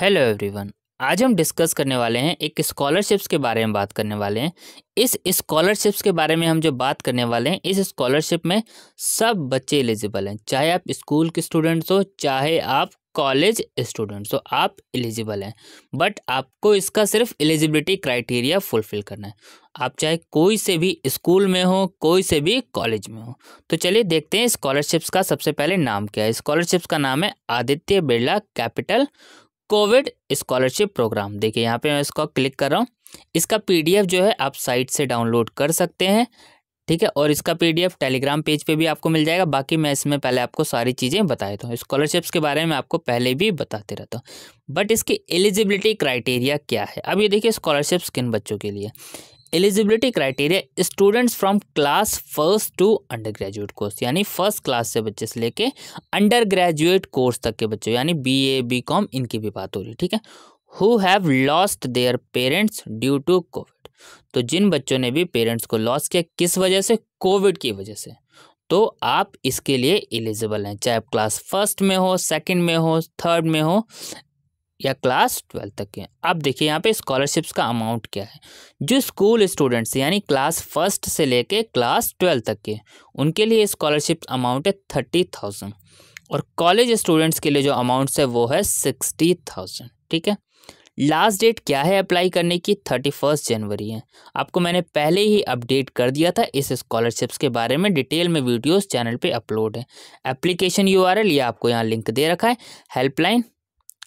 Hello everyone आज हम discuss करने वाले हैं एक स्कॉलरशिप्स के बारे में बात करने वाले हैं इस स्कॉलरशिप्स के बारे में हम जो बात करने वाले हैं इस स्कॉलरशिप में सब बच्चे एलिजिबल हैं चाहे आप स्कूल के स्टूडेंट्स हो चाहे आप कॉलेज स्टूडेंट्स हो आप एलिजिबल हैं बट आपको इसका सिर्फ एलिजिबिलिटी क्राइटेरिया फुलफिल करना है आप चाहे कोई से भी स्कूल में हो कोई से भी कॉलेज में हो तो चलिए देखते हैं स्कॉलरशिप्स का सबसे पहले नाम क्या है स्कॉलरशिप्स का नाम है Aditya Birla Capital Covid scholarship programme देखिए यहाँ पे मैं इसको क्लिक कर रहा हूँ इसका पीडीएफ जो है आप साइट से डाउनलोड कर सकते हैं ठीक है और इसका पीडीएफ टेलीग्राम पेज पे भी आपको मिल जाएगा बाकी मैं इसमें पहले आपको सारी चीज़ें बता देता तो हूँ स्कॉलरशिप्स के बारे में आपको पहले भी बताते रहता हूँ बट इसकी एलिजिबिलिटी क्राइटेरिया क्या है अब ये देखिए स्कॉलरशिप्स किन बच्चों के लिए eligibility criteria students from class first to undergraduate course यानी फर्स्ट क्लास से बच्चे से लेके अंडर ग्रेजुएट कोर्स तक के बच्चों यानी बी ए बी कॉम इनकी भी बात हो रही है ठीक है who have lost their parents due to Covid तो जिन बच्चों ने भी पेरेंट्स को लॉस किया किस वजह से कोविड की वजह से तो आप इसके लिए एलिजिबल हैं चाहे आप क्लास फर्स्ट में हो सेकंड में हो थर्ड में हो या क्लास ट्वेल्व तक के अब देखिए यहाँ पे स्कॉलरशिप्स का अमाउंट क्या है जो स्कूल स्टूडेंट्स यानी क्लास फर्स्ट से लेके क्लास ट्वेल्व तक के उनके लिए स्कॉलरशिप अमाउंट है थर्टी थाउजेंड और कॉलेज स्टूडेंट्स के लिए जो अमाउंट्स है वो है सिक्सटी थाउजेंड ठीक है लास्ट डेट क्या है अप्लाई करने की थर्टी फर्स्ट जनवरी है आपको मैंने पहले ही अपडेट कर दिया था इस स्कॉलरशिप्स के बारे में डिटेल में वीडियोस चैनल पे अपलोड है एप्लीकेशन यूआरएल ये आपको यहाँ लिंक दे रखा है हेल्पलाइन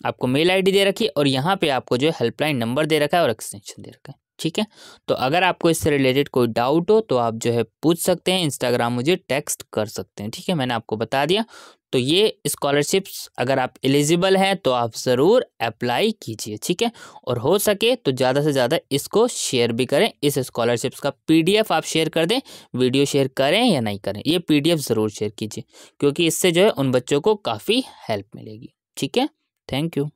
आपको मेल आईडी दे रखी है और यहाँ पे आपको जो है हेल्पलाइन नंबर दे रखा है और एक्सटेंशन दे रखा है ठीक है तो अगर आपको इससे रिलेटेड कोई डाउट हो तो आप जो है पूछ सकते हैं इंस्टाग्राम मुझे टेक्स्ट कर सकते हैं ठीक है मैंने आपको बता दिया तो ये स्कॉलरशिप्स अगर आप एलिजिबल हैं तो आप ज़रूर अप्लाई कीजिए ठीक है और हो सके तो ज़्यादा से ज़्यादा इसको शेयर भी करें इस स्कॉलरशिप्स का पीडीएफ आप शेयर कर दें वीडियो शेयर करें या नहीं करें ये पीडीएफ ज़रूर शेयर कीजिए क्योंकि इससे जो है उन बच्चों को काफ़ी हेल्प मिलेगी ठीक है Thank you.